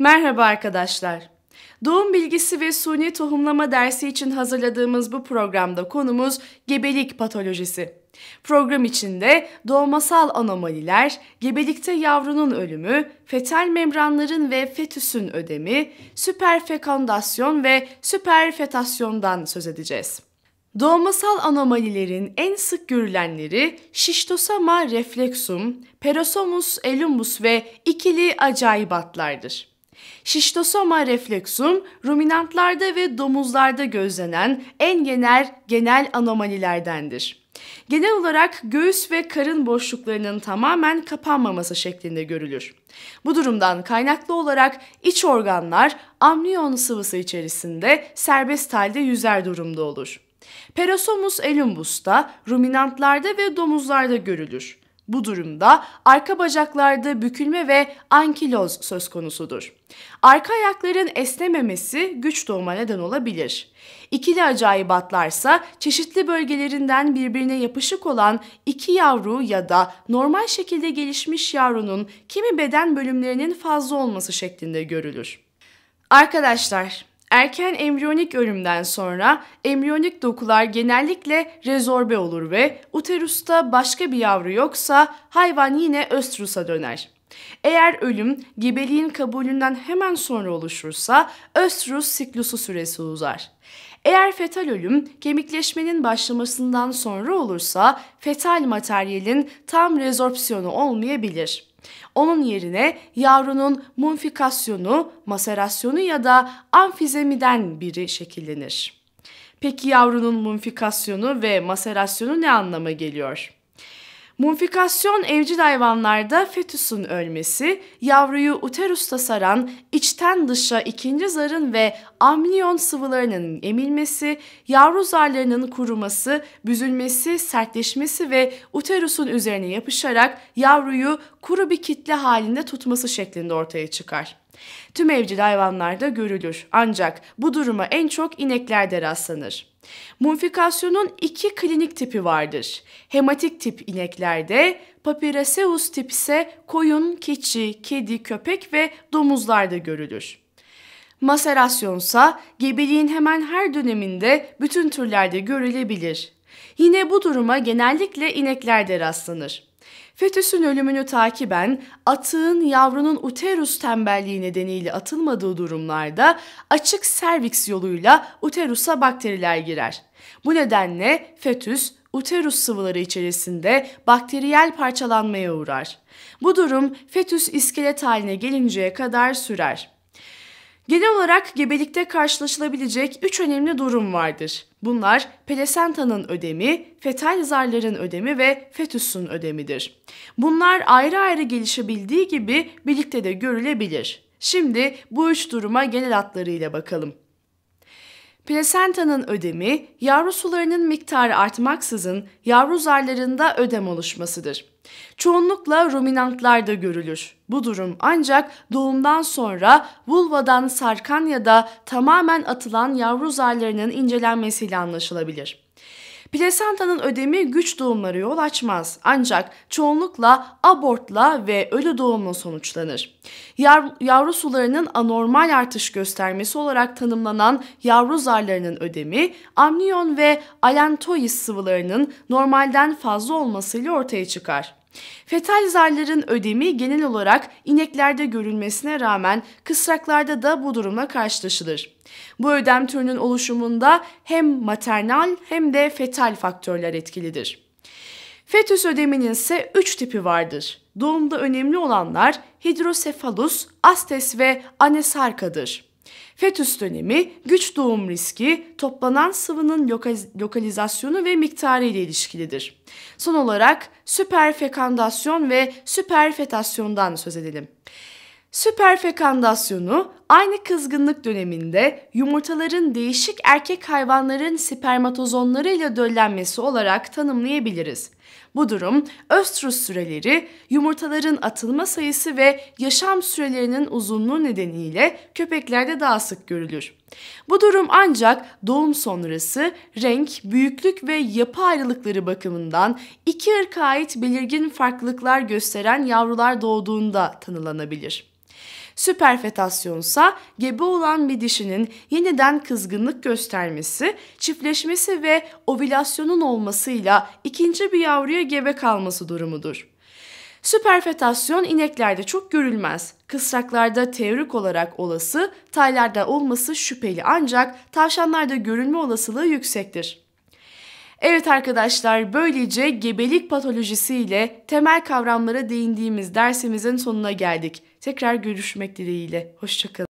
Merhaba arkadaşlar. Doğum bilgisi ve suni tohumlama dersi için hazırladığımız bu programda konumuz gebelik patolojisi. Program içinde doğmasal anomaliler, gebelikte yavrunun ölümü, fetal membranların ve fetüsün ödemi, süperfekondasyon ve süperfetasyondan söz edeceğiz. Doğmasal anomalilerin en sık görülenleri şiştosama refleksum, perosomus elumus ve ikili acayibatlardır. Şiştosoma refleksum ruminantlarda ve domuzlarda gözlenen en genel genel anomalilerdendir. Genel olarak göğüs ve karın boşluklarının tamamen kapanmaması şeklinde görülür. Bu durumdan kaynaklı olarak iç organlar amniyon sıvısı içerisinde serbest halde yüzer durumda olur. Perosomus elumbus da ruminantlarda ve domuzlarda görülür. Bu durumda arka bacaklarda bükülme ve ankiloz söz konusudur. Arka ayakların esnememesi güç doğuma neden olabilir. İkili acayibatlarsa çeşitli bölgelerinden birbirine yapışık olan iki yavru ya da normal şekilde gelişmiş yavrunun kimi beden bölümlerinin fazla olması şeklinde görülür. Arkadaşlar Erken embriyonik ölümden sonra embriyonik dokular genellikle rezorbe olur ve uterusta başka bir yavru yoksa hayvan yine östrusa döner. Eğer ölüm gebeliğin kabulünden hemen sonra oluşursa östrus siklusu süresi uzar. Eğer fetal ölüm kemikleşmenin başlamasından sonra olursa fetal materyalin tam rezorpsiyonu olmayabilir. Onun yerine yavrunun munfikasyonu, maserasyonu ya da amfizemiden biri şekillenir. Peki yavrunun munfikasyonu ve maserasyonu ne anlama geliyor? Mumifikasyon evcil hayvanlarda fetüsün ölmesi, yavruyu uterusta saran, içten dışa ikinci zarın ve amniyon sıvılarının emilmesi, yavru zarlarının kuruması, büzülmesi, sertleşmesi ve uterusun üzerine yapışarak yavruyu kuru bir kitle halinde tutması şeklinde ortaya çıkar. Tüm evcil hayvanlarda görülür ancak bu duruma en çok ineklerde rastlanır. Mumfikasyonun iki klinik tipi vardır. Hematik tip ineklerde, papiraseus tip ise koyun, keçi, kedi, köpek ve domuzlarda görülür. Maserasyonsa gebeliğin hemen her döneminde bütün türlerde görülebilir. Yine bu duruma genellikle ineklerde rastlanır. Fetüsün ölümünü takiben atığın yavrunun uterus tembelliği nedeniyle atılmadığı durumlarda açık serviks yoluyla uterusa bakteriler girer. Bu nedenle fetüs uterus sıvıları içerisinde bakteriyel parçalanmaya uğrar. Bu durum fetüs iskelet haline gelinceye kadar sürer. Genel olarak gebelikte karşılaşılabilecek üç önemli durum vardır. Bunlar plasenta'nın ödemi, fetal zarların ödemi ve fetüsün ödemidir. Bunlar ayrı ayrı gelişebildiği gibi birlikte de görülebilir. Şimdi bu üç duruma genel adlarıyla bakalım. Plasentanın ödemi, yavru sularının miktarı artmaksızın yavru zarlarında ödem oluşmasıdır. Çoğunlukla ruminantlarda görülür. Bu durum ancak doğumdan sonra vulvadan sarkan ya da tamamen atılan yavru zarlarının incelenmesiyle anlaşılabilir. Plasentanın ödemi güç doğumları yol açmaz ancak çoğunlukla abortla ve ölü doğumla sonuçlanır. Yavru, yavru sularının anormal artış göstermesi olarak tanımlanan yavru zarlarının ödemi amniyon ve alentois sıvılarının normalden fazla olmasıyla ortaya çıkar. Fetal zarların ödemi genel olarak ineklerde görülmesine rağmen kısraklarda da bu durumla karşılaşılır. Bu ödem türünün oluşumunda hem maternal hem de fetal faktörler etkilidir. Fetüs ödeminin ise 3 tipi vardır. Doğumda önemli olanlar hidrosefalus, astes ve anesarkadır. Fetüs dönemi, güç doğum riski, toplanan sıvının lokalizasyonu ve miktarı ile ilişkilidir. Son olarak süperfekandasyon ve süperfetasyondan söz edelim. Süperfekandasyonu aynı kızgınlık döneminde yumurtaların değişik erkek hayvanların spermatozonlarıyla döllenmesi olarak tanımlayabiliriz. Bu durum östrus süreleri, yumurtaların atılma sayısı ve yaşam sürelerinin uzunluğu nedeniyle köpeklerde daha sık görülür. Bu durum ancak doğum sonrası renk, büyüklük ve yapı ayrılıkları bakımından iki ırka ait belirgin farklılıklar gösteren yavrular doğduğunda tanılanabilir. Süperfetasyonsa gebe olan bir dişinin yeniden kızgınlık göstermesi, çiftleşmesi ve ovülasyonun olmasıyla ikinci bir yavruya gebe kalması durumudur. Süperfetasyon ineklerde çok görülmez. Kısraklarda teorik olarak olası, taylarda olması şüpheli ancak tavşanlarda görülme olasılığı yüksektir. Evet arkadaşlar böylece gebelik patolojisiyle temel kavramlara değindiğimiz dersimizin sonuna geldik. Tekrar görüşmek dileğiyle. Hoşçakalın.